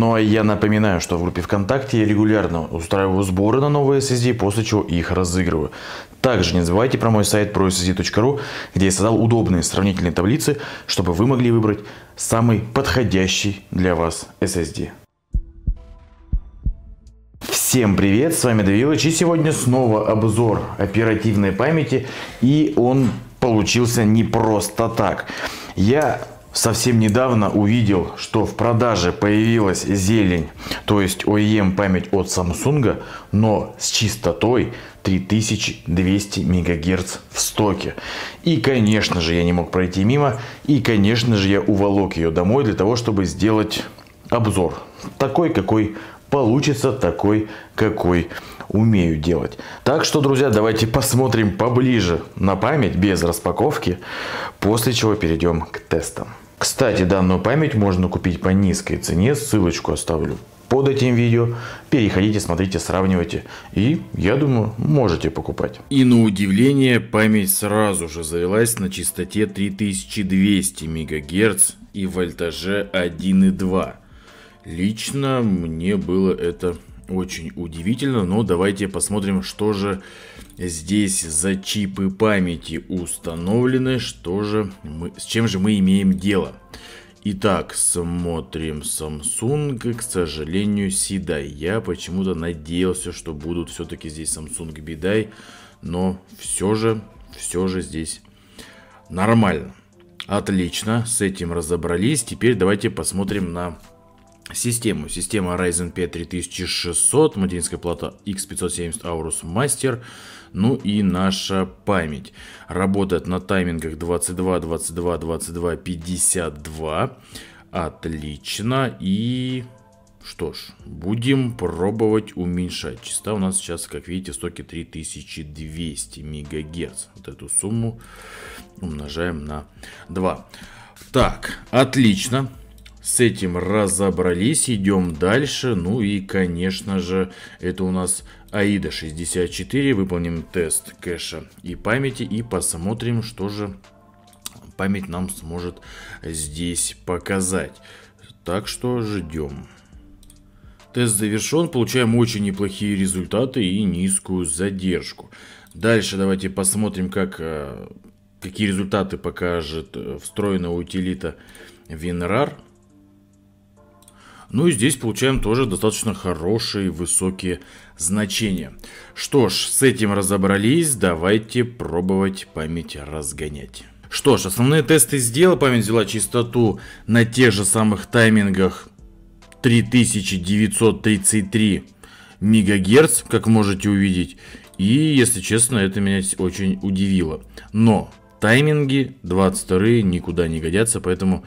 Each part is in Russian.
Но я напоминаю, что в группе ВКонтакте я регулярно устраиваю сборы на новые SSD, после чего их разыгрываю. Также не забывайте про мой сайт prossd.ru, где я создал удобные сравнительные таблицы, чтобы вы могли выбрать самый подходящий для вас SSD. Всем привет, с вами Давилыч и сегодня снова обзор оперативной памяти и он получился не просто так. Я Совсем недавно увидел, что в продаже появилась зелень, то есть OEM эм память от Samsung, но с чистотой 3200 МГц в стоке. И конечно же я не мог пройти мимо, и конечно же я уволок ее домой для того, чтобы сделать обзор. Такой, какой получится, такой, какой умею делать. Так что, друзья, давайте посмотрим поближе на память без распаковки, после чего перейдем к тестам. Кстати, данную память можно купить по низкой цене, ссылочку оставлю под этим видео. Переходите, смотрите, сравнивайте. И, я думаю, можете покупать. И на удивление, память сразу же завелась на частоте 3200 МГц и вольтаже 1,2. Лично мне было это очень удивительно, но давайте посмотрим, что же здесь за чипы памяти установлены, что же мы, с чем же мы имеем дело. Итак, смотрим Samsung, к сожалению, Сидай. Я почему-то надеялся, что будут все-таки здесь Samsung бедай, но все же, все же здесь нормально. Отлично, с этим разобрались. Теперь давайте посмотрим на систему. Система Ryzen 5 3600, материнская плата X570 Aorus Master, ну и наша память. Работает на таймингах 22, 22, 22, 52. Отлично. И что ж, будем пробовать уменьшать. Частота у нас сейчас, как видите, стоки 3200 мегагерц. Вот эту сумму умножаем на 2. Так, отлично. С этим разобрались, идем дальше. Ну и, конечно же, это у нас AIDA 64. Выполним тест кэша и памяти и посмотрим, что же память нам сможет здесь показать. Так что ждем. Тест завершен, получаем очень неплохие результаты и низкую задержку. Дальше давайте посмотрим, как, э, какие результаты покажет э, встроенная утилита WinRAR. Ну и здесь получаем тоже достаточно хорошие высокие значения. Что ж, с этим разобрались, давайте пробовать память разгонять. Что ж, основные тесты сделал, память взяла частоту на тех же самых таймингах 3933 мегагерц, как можете увидеть. И, если честно, это меня очень удивило. Но тайминги 22 никуда не годятся, поэтому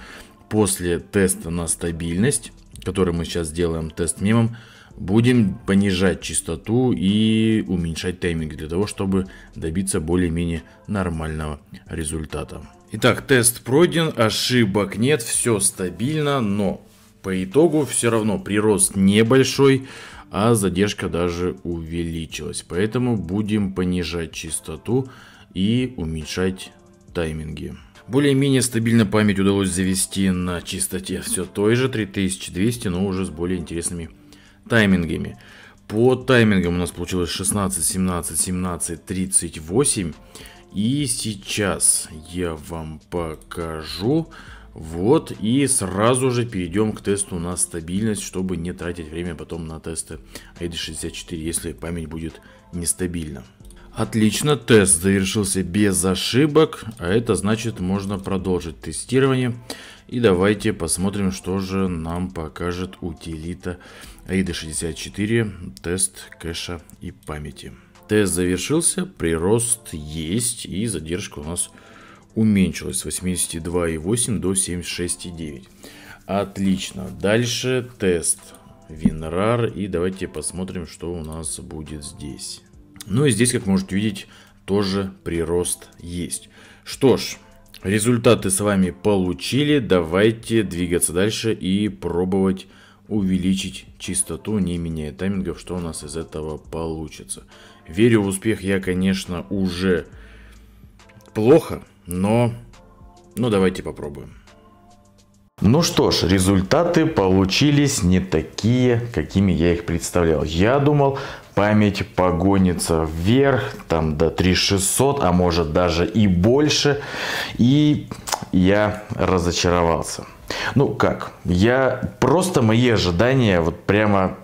после теста на стабильность который мы сейчас сделаем тест мемом, будем понижать частоту и уменьшать тайминг для того, чтобы добиться более-менее нормального результата. Итак, тест пройден, ошибок нет, все стабильно, но по итогу все равно прирост небольшой, а задержка даже увеличилась. Поэтому будем понижать частоту и уменьшать тайминги. Более-менее стабильно память удалось завести на чистоте все той же 3200, но уже с более интересными таймингами. По таймингам у нас получилось 16, 17, 17, 38. И сейчас я вам покажу. Вот, и сразу же перейдем к тесту на стабильность, чтобы не тратить время потом на тесты ID64, если память будет нестабильна. Отлично, тест завершился без ошибок, а это значит можно продолжить тестирование. И давайте посмотрим, что же нам покажет утилита AIDA64, тест кэша и памяти. Тест завершился, прирост есть и задержка у нас уменьшилась с 82,8 до 76,9. Отлично, дальше тест WinRAR и давайте посмотрим, что у нас будет здесь. Ну и здесь, как можете видеть, тоже прирост есть. Что ж, результаты с вами получили. Давайте двигаться дальше и пробовать увеличить чистоту, не меняя таймингов, что у нас из этого получится. Верю в успех я, конечно, уже плохо, но... Ну давайте попробуем. Ну что ж, результаты получились не такие, какими я их представлял. Я думал, память погонится вверх, там до 3600, а может даже и больше. И я разочаровался. Ну как, я просто мои ожидания вот прямо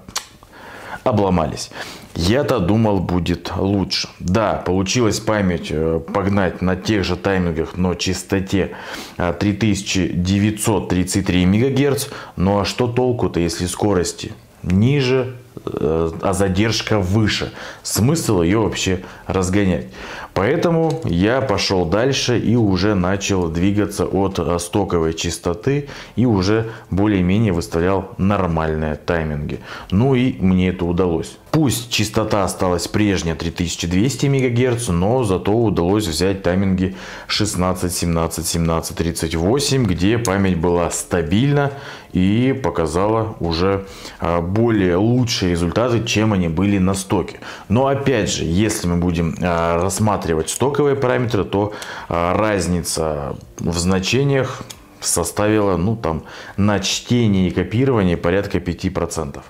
обломались. Я-то думал, будет лучше. Да, получилось память э, погнать на тех же таймингах, но частоте 3933 э, МГц. Ну а что толку-то, если скорости ниже, э, а задержка выше. Смысл ее вообще разгонять. Поэтому я пошел дальше и уже начал двигаться от э, стоковой частоты и уже более-менее выставлял нормальные тайминги. Ну и мне это удалось. Пусть частота осталась прежняя 3200 МГц, но зато удалось взять тайминги 16, 17, 17, 38, где память была стабильна и показала уже а, более лучшие результаты, чем они были на стоке. Но опять же, если мы будем а, рассматривать стоковые параметры, то а, разница в значениях составила ну, там, на чтение и копирование порядка 5%.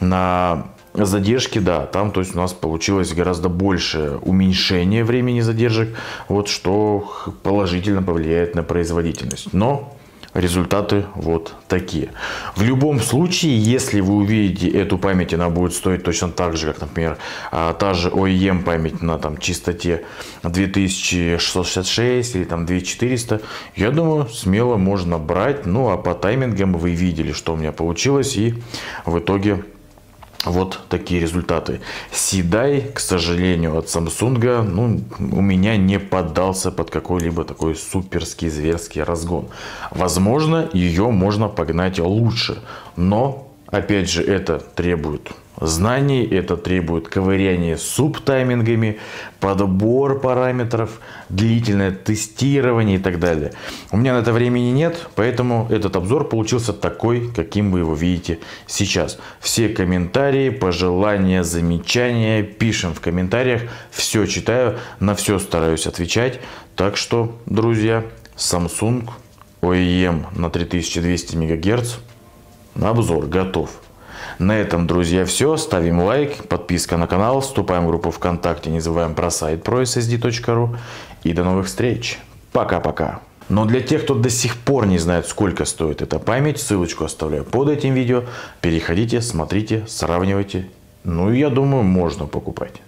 На задержки, да, там то есть у нас получилось гораздо больше уменьшение времени задержек, вот что положительно повлияет на производительность. Но результаты вот такие. В любом случае, если вы увидите эту память, она будет стоить точно так же, как, например, а, та же OEM эм память на там чистоте 2666 или там 2400, я думаю, смело можно брать. Ну, а по таймингам вы видели, что у меня получилось, и в итоге вот такие результаты. Седай, к сожалению, от Samsung, ну, у меня не поддался под какой-либо такой суперский, зверский разгон. Возможно, ее можно погнать лучше, но, опять же, это требует знаний, это требует ковыряния субтаймингами, подбор параметров, длительное тестирование и так далее. У меня на это времени нет, поэтому этот обзор получился такой, каким вы его видите сейчас. Все комментарии, пожелания, замечания пишем в комментариях, все читаю, на все стараюсь отвечать. Так что, друзья, Samsung OEM на 3200 МГц, обзор готов. На этом, друзья, все. Ставим лайк, подписка на канал, вступаем в группу ВКонтакте, не забываем про сайт prossd.ru. И до новых встреч. Пока-пока. Но для тех, кто до сих пор не знает, сколько стоит эта память, ссылочку оставляю под этим видео. Переходите, смотрите, сравнивайте. Ну, я думаю, можно покупать.